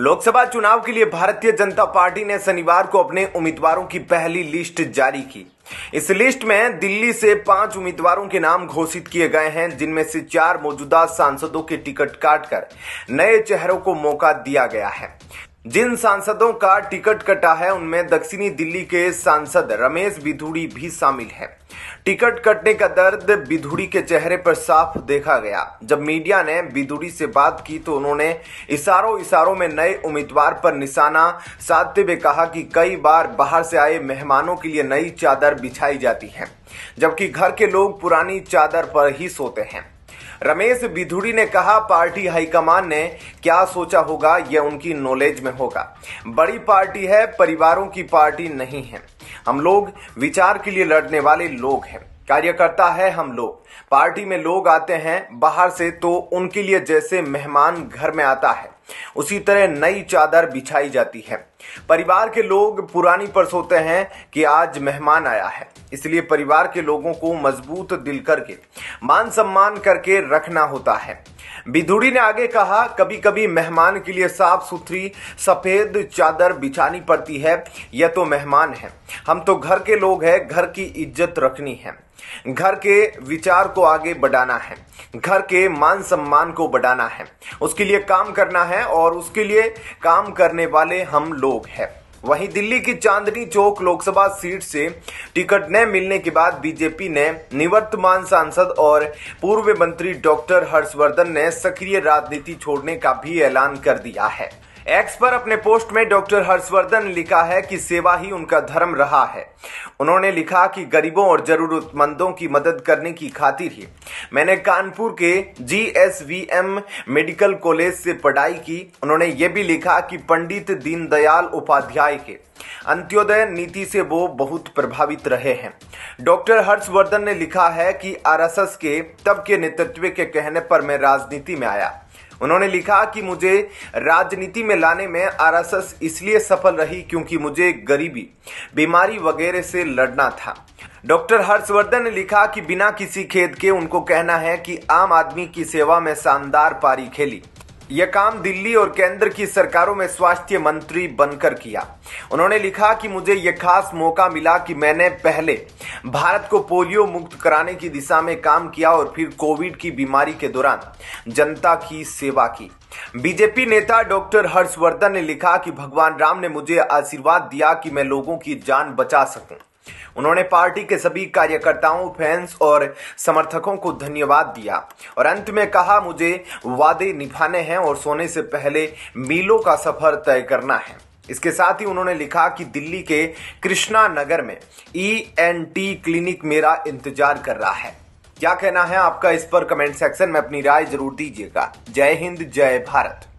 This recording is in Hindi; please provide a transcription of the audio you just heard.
लोकसभा चुनाव के लिए भारतीय जनता पार्टी ने शनिवार को अपने उम्मीदवारों की पहली लिस्ट जारी की इस लिस्ट में दिल्ली से पांच उम्मीदवारों के नाम घोषित किए गए हैं जिनमें से चार मौजूदा सांसदों के टिकट काटकर नए चेहरों को मौका दिया गया है जिन सांसदों का टिकट कटा है उनमें दक्षिणी दिल्ली के सांसद रमेश बिधुड़ी भी शामिल है टिकट कटने का दर्द बिधुड़ी के चेहरे पर साफ देखा गया जब मीडिया ने बिधुड़ी से बात की तो उन्होंने इशारों इशारों में नए उम्मीदवार पर निशाना साधते हुए कहा कि कई बार बाहर से आए मेहमानों के लिए नई चादर बिछाई जाती है जबकि घर के लोग पुरानी चादर पर ही सोते हैं रमेश बिधुड़ी ने कहा पार्टी हाईकमान ने क्या सोचा होगा यह उनकी नॉलेज में होगा बड़ी पार्टी है परिवारों की पार्टी नहीं है हम लोग विचार के लिए लड़ने वाले लोग हैं कार्यकर्ता है हम लोग पार्टी में लोग आते हैं बाहर से तो उनके लिए जैसे मेहमान घर में आता है उसी तरह नई चादर बिछाई जाती है परिवार के लोग पुरानी पर सोते हैं कि आज मेहमान आया है इसलिए परिवार के लोगों को मजबूत दिल करके मान सम्मान करके रखना होता है बिधुड़ी ने आगे कहा कभी कभी मेहमान के लिए साफ सुथरी सफेद चादर बिछानी पड़ती है यह तो मेहमान है हम तो घर के लोग हैं घर की इज्जत रखनी है घर के विचार को आगे बढ़ाना है घर के मान सम्मान को बढ़ाना है उसके लिए काम करना है और उसके लिए काम करने वाले हम लोग लोग हैं वहीं दिल्ली की चांदनी चौक लोकसभा सीट से टिकट न मिलने के बाद बीजेपी ने निवर्तमान सांसद और पूर्व मंत्री डॉक्टर हर्षवर्धन ने सक्रिय राजनीति छोड़ने का भी ऐलान कर दिया है एक्स पर अपने पोस्ट में डॉक्टर हर्षवर्धन लिखा है कि सेवा ही उनका धर्म रहा है उन्होंने लिखा कि गरीबों और जरूरतमंदों की मदद करने की खातिर ही मैंने कानपुर के जीएसवीएम मेडिकल कॉलेज से पढ़ाई की उन्होंने ये भी लिखा कि पंडित दीनदयाल उपाध्याय के अंत्योदय नीति से वो बहुत प्रभावित रहे हैं डॉक्टर हर्षवर्धन ने लिखा है कि आरएसएस के तब के नेतृत्व के कहने पर मैं राजनीति में आया उन्होंने लिखा कि मुझे राजनीति में लाने में आरएसएस इसलिए सफल रही क्योंकि मुझे गरीबी बीमारी वगैरह से लड़ना था डॉक्टर हर्षवर्धन ने लिखा कि बिना किसी खेद के उनको कहना है कि आम आदमी की सेवा में शानदार पारी खेली यह काम दिल्ली और केंद्र की सरकारों में स्वास्थ्य मंत्री बनकर किया उन्होंने लिखा कि मुझे यह खास मौका मिला कि मैंने पहले भारत को पोलियो मुक्त कराने की दिशा में काम किया और फिर कोविड की बीमारी के दौरान जनता की सेवा की बीजेपी नेता डॉक्टर हर्षवर्धन ने लिखा कि भगवान राम ने मुझे आशीर्वाद दिया कि मैं लोगों की जान बचा सकूं उन्होंने पार्टी के सभी कार्यकर्ताओं फैंस और समर्थकों को धन्यवाद दिया और अंत में कहा मुझे वादे निभाने हैं और सोने से पहले मीलों का सफर तय करना है इसके साथ ही उन्होंने लिखा कि दिल्ली के कृष्णा नगर में ई एन टी क्लिनिक मेरा इंतजार कर रहा है क्या कहना है आपका इस पर कमेंट सेक्शन में अपनी राय जरूर दीजिएगा जय हिंद जय भारत